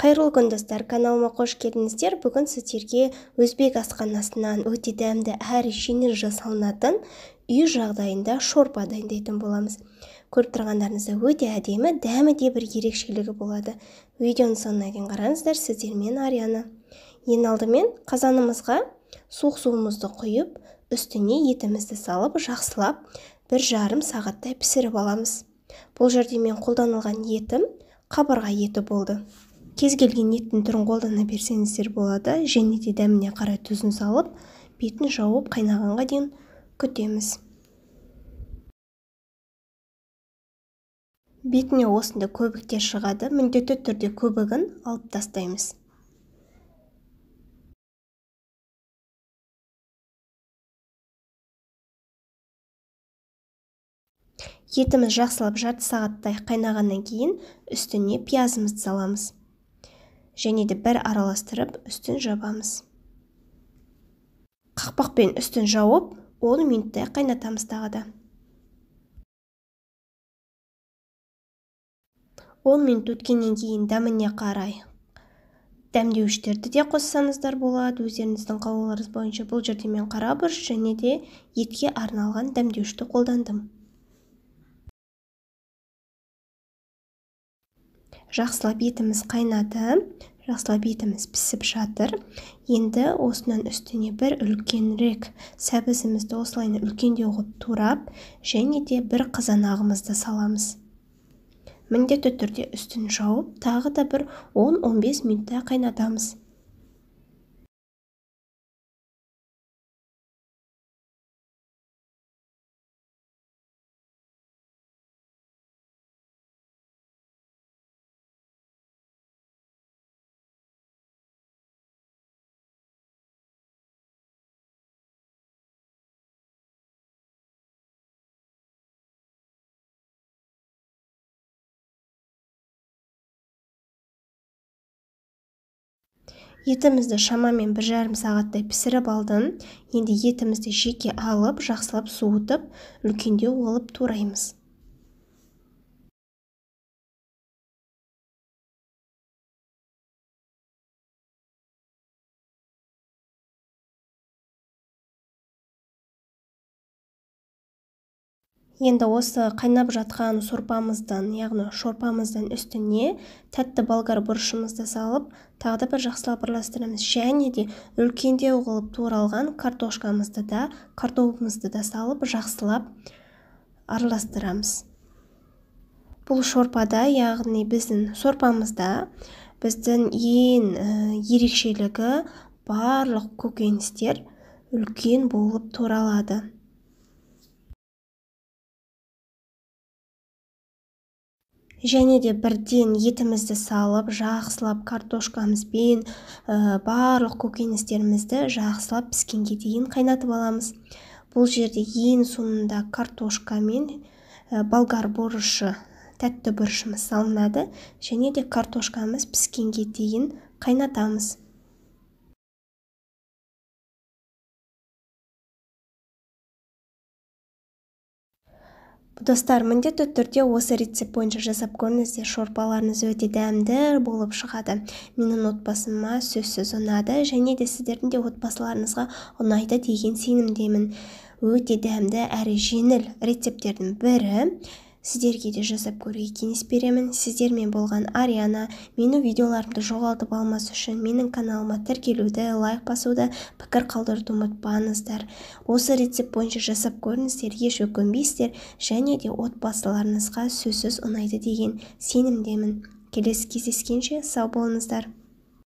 қайырлы күн достар каналыма қош келдіңіздер бүгін сіздерге өзбек асханасынан өте дәмді әрі жеңіл жасалынатын үй жағдайында шорпа дайындайтын боламыз көріп тұрғандарыңызда өте әдемі дәмі де бір ерекшелігі болады видеоны соңына дейін қараңыздар сіздермен ариана ең алдымен қазанымызға суық суымызды құйып үстіне етімізді салып жақсылап бір жарым сағаттай пісіріп аламыз бұл жерде мен қолданылған етім қабырға еті болды кез келген еттің түрін қолдана берсеңіздер болады және де дәміне қарай тұзын салып бетін жауып қайнағанға дейін күтеміз бетіне осында көбіктер шығады міндетті түрде көбігін алып тастаймыз етіміз жақсылап жарты сағаттай қайнағаннан кейін үстіне пиязымызды саламыз және де бір араластырып үстін жабамыз қақпақпен үстін жауып 10 минуттай қайнатамыз тағы да 10 минут өткеннен кейін дәміне қарай дәмдеуіштерді де қоссаңыздар болады өздеріңіздің қалауларыңыз бойынша бұл жерде мен қара бұрыш және де етке арналған дәмдеуішті қолдандым жақсылап етіміз қайнады жақсылап етіміз пісіп жатыр енді осынан үстіне бір үлкенірек сәбізімізді осылай үлкендеу қылып турап және де бір қызанағымызды саламыз міндетті түрде үстін жауып тағы да бір 10-15 минутта қайнатамыз етімізді шамамен бір жарым сағаттай пісіріп алдым енді етімізді жеке алып жақсылап суытып үлкендеу алып тураймыз енді осы қайнап жатқан сорпамыздың яғни шорпамыздың үстіне тәтті болгар бұрышымызды салып тағы да бір жақсылап араластырамыз және де үлкендеу қылып туралған картошкамызды да картопымызды да салып жақсылап араластырамыз бұл шорпада яғни біздің сорпамызда біздің ең ә, ерекшелігі барлық көкөністер үлкен болып туралады және де бірден етімізді салып жақсылап картошкамызбен ә, барлық көкөністерімізді жақсылап піскенге дейін қайнатып аламыз бұл жерде ең соңында картошка мен ә, болгар борышы тәтті бұрышымыз салынады және де картошкамыз піскенге дейін қайнатамыз достар міндетті түрде осы рецепт бойынша жасап көріңіздер шорпаларыңыз өте дәмді болып шығады менің отбасыма сөзсіз ұнады және де сіздердің де отбасыларыңызға ұнайды деген сенімдемін өте дәмді әрі жеңіл рецепттердің бірі сіздерге де жасап көруге кеңес беремін сіздермен болған ариана менің видеоларымды жоғалтып алмас үшін менің каналыма тіркелуді лайк басуды пікір қалдыруды ұмытпаңыздар осы рецепт бойынша жасап көріңіздер еш өкінбейсіздер және де отбасыларыңызға сөзсіз ұнайды деген сенімдемін келесі кездескенше сау болыңыздар